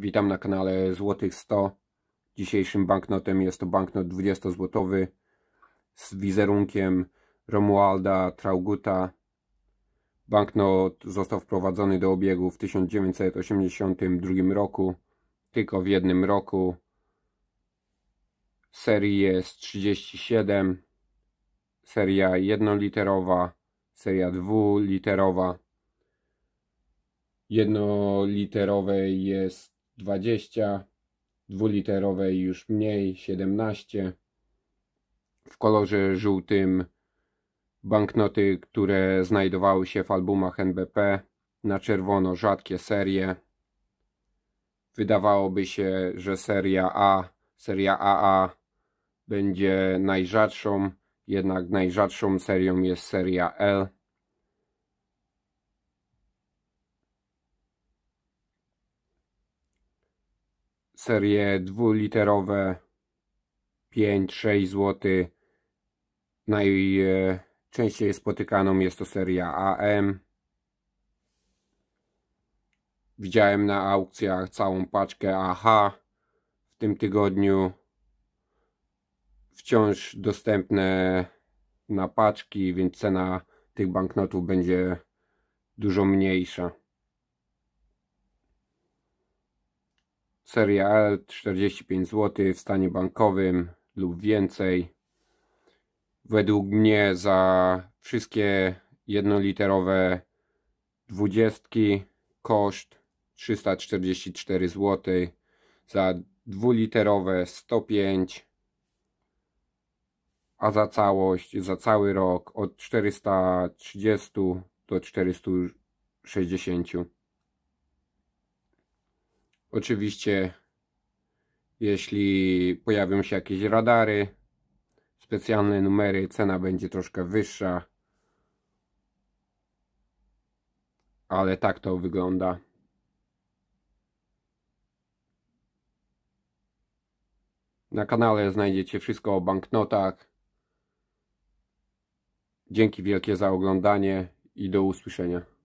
Witam na kanale Złotych 100. Dzisiejszym banknotem jest to banknot 20-złotowy z wizerunkiem Romualda Trauguta. Banknot został wprowadzony do obiegu w 1982 roku, tylko w jednym roku. Serii jest 37, seria jednoliterowa, seria dwuliterowa. Jednoliterowej jest 20, dwuliterowej już mniej, 17. W kolorze żółtym banknoty, które znajdowały się w albumach NBP, na czerwono rzadkie serie. Wydawałoby się, że seria A, seria AA będzie najrzadszą, jednak najrzadszą serią jest seria L. serie dwuliterowe 5-6 zł najczęściej e, spotykaną jest to seria AM widziałem na aukcjach całą paczkę AH w tym tygodniu wciąż dostępne na paczki więc cena tych banknotów będzie dużo mniejsza Seria L 45 zł w stanie bankowym lub więcej. Według mnie za wszystkie jednoliterowe dwudziestki koszt 344 zł. Za dwuliterowe 105 a za całość, za cały rok od 430 do 460. Oczywiście, jeśli pojawią się jakieś radary, specjalne numery, cena będzie troszkę wyższa. Ale tak to wygląda. Na kanale znajdziecie wszystko o banknotach. Dzięki wielkie za oglądanie i do usłyszenia.